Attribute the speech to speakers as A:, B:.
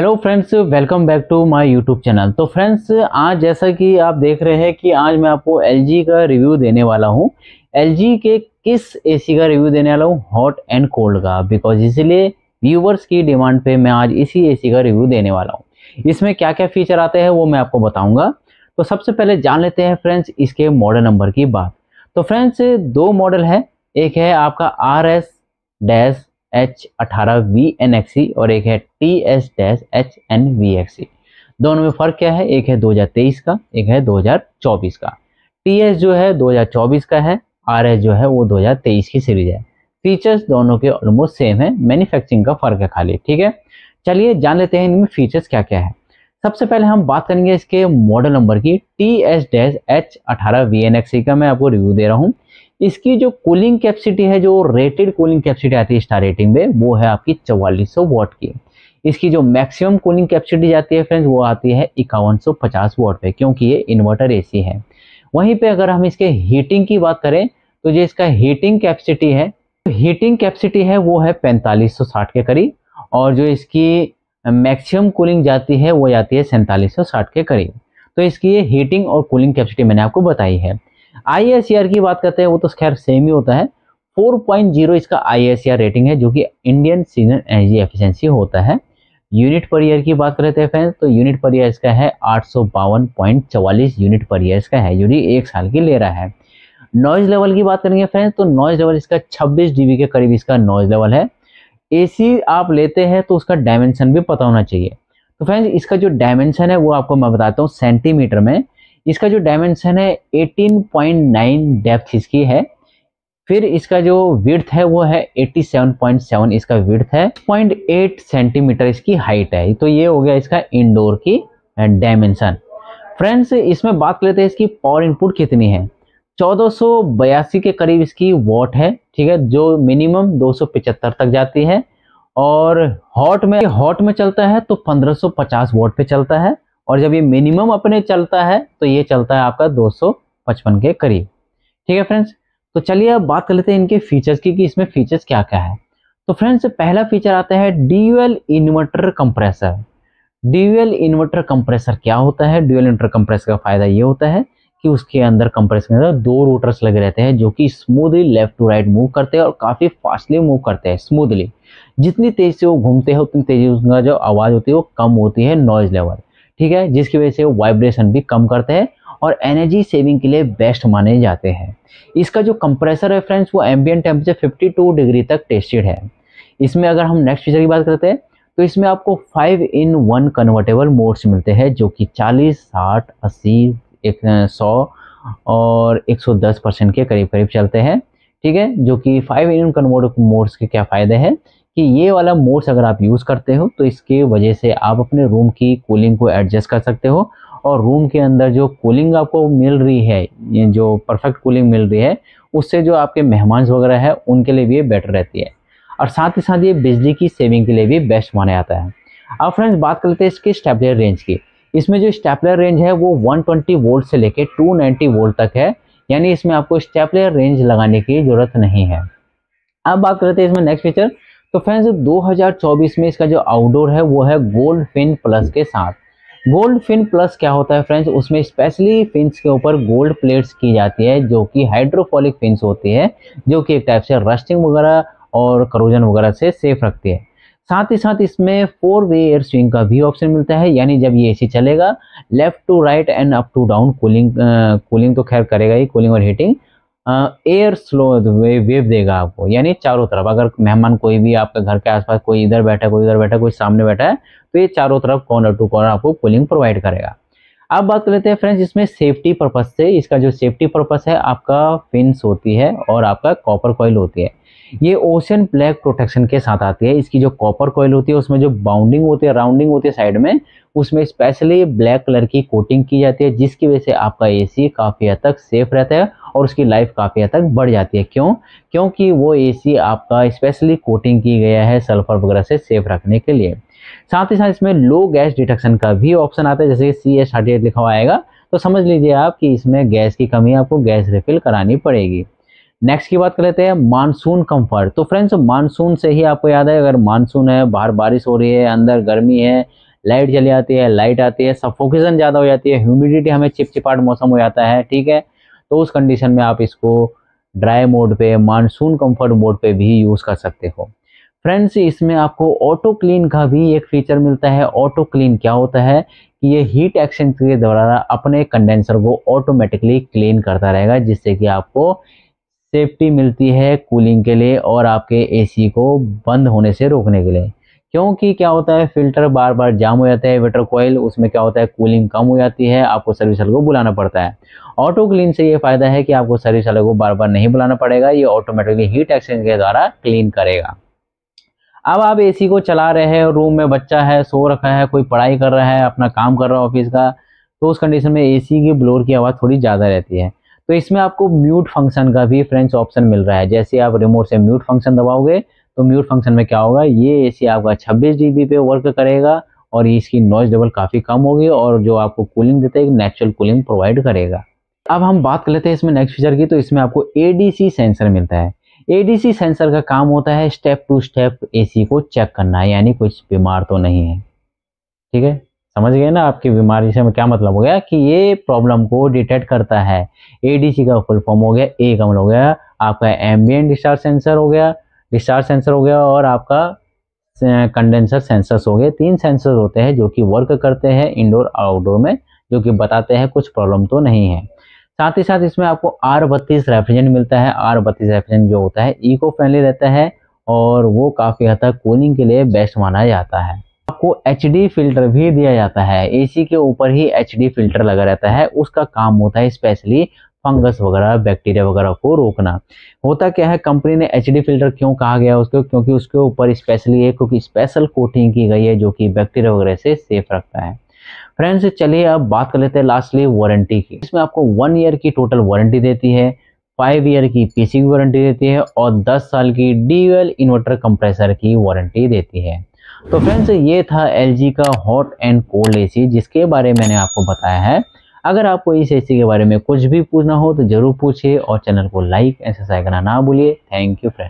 A: hello friends welcome back to my YouTube channel तो friends आज जैसा कि आप देख रहे हैं कि आज मैं आपको एल का रिव्यू देने वाला हूं एल के किस एसी का रिव्यू देने वाला हूं हॉट एंड कोल्ड का बिकॉज इसलिए व्यूवर्स की डिमांड पे मैं आज इसी एसी का रिव्यू देने वाला हूँ इसमें क्या क्या फीचर आते हैं वो मैं आपको बताऊँगा तो सबसे पहले जान लेते हैं फ्रेंड्स इसके मॉडल नंबर की बात तो फ्रेंड्स दो मॉडल है एक है आपका आर एस डैस एच अठारह वी एन एक्स सी और एक है T S dash H N V X C दोनों में फ़र्क क्या है एक है 2023 का एक है 2024 का टी एस जो है 2024 का है आर एस जो है वो 2023 की सीरीज है फीचर्स दोनों के ऑलमोस्ट सेम है मैन्युफैक्चरिंग का फ़र्क है खाली ठीक है चलिए जान लेते हैं इनमें फीचर्स क्या क्या है सबसे पहले हम बात करेंगे इसके मॉडल नंबर की टी एस डैश एच अठारह वी एन एक्स सी का मैं आपको रिव्यू दे रहा हूँ इसकी जो कूलिंग कैपेसिटी है जो रेटेड कूलिंग कैपेसिटी आती है स्टार रेटिंग में वो है आपकी चवालीस सौ वॉट की इसकी जो मैक्सिमम कूलिंग कैपेसिटी जाती है फ्रेंड्स वो आती है इक्यावन सौ पचास वॉट पे क्योंकि ये इन्वर्टर एसी है वहीं पे अगर हम इसके हीटिंग की बात करें तो जो इसका हीटिंग कैपेसिटी है तो हीटिंग कैपेसिटी है वो है साठ के करीब और जो इसकी मैक्सिमम कूलिंग जाती है वो जाती है साठ के करीब तो इसकी ये हीटिंग और कूलिंग कैपेसिटी मैंने आपको बताई है आई e की बात करते हैं वो तो खैर सेम ही होता है 4.0 इसका आई रेटिंग e है जो कि इंडियन सीजन एनर्जी एफिशिएंसी होता है यूनिट पर ईयर की बात करते हैं फ्रेंड्स तो यूनिट पर ईयर इसका है आठ यूनिट पर ईयर इसका है जो कि एक साल की ले रहा है नॉइज लेवल की बात करेंगे फ्रेंड्स तो नॉइज लेवल इसका छब्बीस डी के करीब इसका नॉइज लेवल है ए आप लेते हैं तो उसका डायमेंशन भी पता होना चाहिए तो फ्रेंड्स इसका जो डायमेंशन है वो आपको मैं बताता हूँ सेंटीमीटर में इसका जो डायमेंशन है 18.9 डेप्थ इसकी है फिर इसका जो विर्थ है वो है 87.7 इसका विर्थ है 0.8 सेंटीमीटर इसकी हाइट है तो ये हो गया इसका इंडोर की डायमेंशन फ्रेंड्स इसमें बात लेते हैं इसकी पावर इनपुट कितनी है चौदह के करीब इसकी वॉट है ठीक है जो मिनिमम 275 तक जाती है और हॉट में हॉट में चलता है तो 1550 वॉट पे चलता है और जब ये मिनिमम अपने चलता है तो ये चलता है आपका 255 के करीब ठीक है फ्रेंड्स तो चलिए अब बात कर लेते हैं इनके फीचर्स की कि इसमें फीचर्स क्या क्या है तो फ्रेंड्स पहला फीचर आता है dual inverter compressor dual inverter compressor क्या होता है ड्यूएल इन्वर्टर कंप्रेसर का फायदा ये होता है कि उसके अंदर कंप्रेसर के अंदर दो रोटर्स लगे रहते हैं जो कि smoothly left to right move करते हैं और काफ़ी फास्टली मूव करते हैं स्मूदली जितनी तेज़ से वो घूमते हैं उतनी तेज़ी उसका जो आवाज़ होती है वो कम होती है नॉइज लेवल ठीक है जिसकी वजह से वो वाइब्रेशन भी कम करते हैं और एनर्जी सेविंग के लिए बेस्ट माने जाते हैं इसका जो कंप्रेसर है फ्रेंड्स वो एम्बियन टेम्परेचर फिफ्टी डिग्री तक टेस्टेड है इसमें अगर हम नेक्स्ट फीचर की बात करते हैं तो इसमें आपको five in one convertible modes मिलते हैं जो कि चालीस साठ अस्सी एक सौ और एक सौ दस परसेंट के करीब करीब चलते हैं ठीक है जो कि फाइव इन कन्वर्ट मोड्स के क्या फ़ायदे हैं कि ये वाला मोड्स अगर आप यूज़ करते हो तो इसके वजह से आप अपने रूम की कूलिंग को एडजस्ट कर सकते हो और रूम के अंदर जो कूलिंग आपको मिल रही है जो परफेक्ट कूलिंग मिल रही है उससे जो आपके मेहमान वगैरह है उनके लिए भी ये बेटर रहती है और साथ ही साथ ये बिजली की सेविंग के लिए भी बेस्ट माना जाता है अब फ्रेंड्स बात करते हैं इसकी स्टेपलर रेंज की इसमें जो स्टेपलर रेंज है वो 120 वोल्ट से लेकर 290 वोल्ट तक है यानी इसमें आपको स्टेपलर रेंज लगाने की ज़रूरत नहीं है अब बात करते हैं इसमें नेक्स्ट फीचर तो फ्रेंड्स 2024 में इसका जो आउटडोर है वो है गोल्ड फिन प्लस के साथ गोल्ड फिन प्लस क्या होता है फ्रेंड्स उसमें स्पेशली फिन्स के ऊपर गोल्ड प्लेट्स की जाती है जो कि हाइड्रोफोलिक फिन्स होती है जो कि एक टाइप से रस्टिंग वगैरह और करोजन वगैरह से सेफ रखती है साथ ही साथ इसमें फोर वे एयर स्विंग का भी ऑप्शन मिलता है यानी जब ये एसी चलेगा left to right and up to down cooling cooling तो खैर करेगा ही कूलिंग और हीटिंग एयर स्लो वेव देगा आपको यानी चारों तरफ अगर मेहमान कोई भी आपके घर के आसपास कोई इधर बैठा कोई इधर बैठा कोई सामने बैठा है तो ये चारों तरफ कॉर्नर टू कॉर्नर आपको कूलिंग प्रोवाइड करेगा अब बात कर लेते हैं फ्रेंड्स इसमें सेफ्टी पर्पज़ से इसका जो सेफ्टी पर्पज़ है आपका फिंस होती है और आपका कॉपर कॉयल होती है ये ओशन ब्लैक प्रोटेक्शन के साथ आती है इसकी जो कॉपर कॉयल होती है उसमें जो बाउंडिंग होती है राउंडिंग होती है साइड में उसमें स्पेशली ब्लैक कलर की कोटिंग की जाती है जिसकी वजह से आपका एसी काफ़ी हद तक सेफ रहता है और उसकी लाइफ काफ़ी हद तक बढ़ जाती है क्यों क्योंकि वो एसी आपका स्पेशली कोटिंग की गया है सल्फर वगैरह से सेफ रखने के लिए साथ ही साथ इसमें लो गैस डिटेक्शन का भी ऑप्शन आता है जैसे सी एस थर्टी एट लिखा हुआ आएगा तो समझ लीजिए आप कि इसमें गैस की कमी आपको गैस रिफिल करानी पड़ेगी नेक्स्ट की बात कर लेते हैं मानसून कंफर्ट तो फ्रेंड्स मानसून से ही आपको याद है अगर मानसून है बाहर बारिश हो रही है अंदर गर्मी है लाइट चली जाती है लाइट आती है सफोकेशन ज़्यादा हो जाती है ह्यूमिडिटी हमें चिपचिपाट मौसम हो जाता है ठीक है तो उस कंडीशन में आप इसको ड्राई मोड पे मानसून कंफर्ट मोड पे भी यूज़ कर सकते हो फ्रेंड्स इसमें आपको ऑटो क्लीन का भी एक फीचर मिलता है ऑटो क्लीन क्या होता है कि ये हीट एक्सचेंज के द्वारा अपने कंडेंसर को ऑटोमेटिकली क्लीन करता रहेगा जिससे कि आपको सेफ्टी मिलती है कूलिंग के लिए और आपके एसी को बंद होने से रोकने के लिए क्योंकि क्या होता है फिल्टर बार बार जाम हो जाता है वेटर कोयल उसमें क्या होता है कूलिंग कम हो जाती है आपको सर्विस वाले को बुलाना पड़ता है ऑटो क्लीन से ये फ़ायदा है कि आपको सर्विस वाले को बार बार नहीं बुलाना पड़ेगा ये ऑटोमेटिकली हीट एक्सचेंज के द्वारा क्लीन करेगा अब आप एसी को चला रहे हैं रूम में बच्चा है सो रखा है कोई पढ़ाई कर रहा है अपना काम कर रहा है ऑफिस का तो उस कंडीशन में एसी की ब्लोर की आवाज़ थोड़ी ज़्यादा रहती है तो इसमें आपको म्यूट फंक्शन का भी फ्रेंड्स ऑप्शन मिल रहा है जैसे आप रिमोट से म्यूट फंक्शन दबाओगे तो म्यूट फंक्शन में क्या होगा ये ए आपका छब्बीस जी पे वर्क करेगा और इसकी नॉइज लेवल काफ़ी कम होगी और जो आपको कूलिंग देता है नेचुरल कूलिंग प्रोवाइड करेगा अब हम बात कर लेते हैं इसमें नेक्स्ट फीचर की तो इसमें आपको ए सेंसर मिलता है एडीसी सेंसर का काम होता है स्टेप टू स्टेप एसी को चेक करना है यानी कुछ बीमार तो नहीं है ठीक है समझ गए ना आपकी बीमारी से क्या मतलब हो गया कि ये प्रॉब्लम को डिटेक्ट करता है एडीसी का फुल फॉर्म हो गया ए का मतलब हो गया आपका एम्बियन डिस्चार्ज सेंसर हो गया डिस्चार्ज सेंसर हो गया और आपका कंडेंसर सेंसर्स हो गए तीन सेंसर होते हैं जो कि वर्क करते हैं इंडोर आउटडोर में जो कि बताते हैं कुछ प्रॉब्लम तो नहीं है साथ ही साथ इसमें आपको आर बत्तीस रेफ्रिजरेंट मिलता है आर बत्तीस रेफ्रिजरेंट जो होता है इको फ्रेंडली रहता है और वो काफ़ी हद तक कूलिंग के लिए बेस्ट माना जाता है आपको एच फिल्टर भी दिया जाता है एसी के ऊपर ही एच फिल्टर लगा रहता है उसका काम होता है स्पेशली फंगस वगैरह बैक्टीरिया वगैरह को रोकना होता क्या है कंपनी ने एच फिल्टर क्यों कहा गया उसको क्योंकि उसके ऊपर स्पेशली एक क्योंकि स्पेशल कोटिंग की गई है जो कि बैक्टीरिया वगैरह से सेफ रखता है फ्रेंड्स चलिए अब बात कर लेते हैं लास्टली वारंटी की इसमें आपको वन ईयर की टोटल वारंटी देती है फाइव ईयर की पीसी की वारंटी देती है और दस साल की डीएल इन्वर्टर कंप्रेसर की वारंटी देती है तो फ्रेंड्स ये था एल का हॉट एंड कोल्ड ए जिसके बारे में मैंने आपको बताया है अगर आपको इस ए के बारे में कुछ भी पूछना हो तो ज़रूर पूछिए और चैनल को लाइक एंड सब्सक्राइब करना ना भूलिए थैंक यू फ्रेंड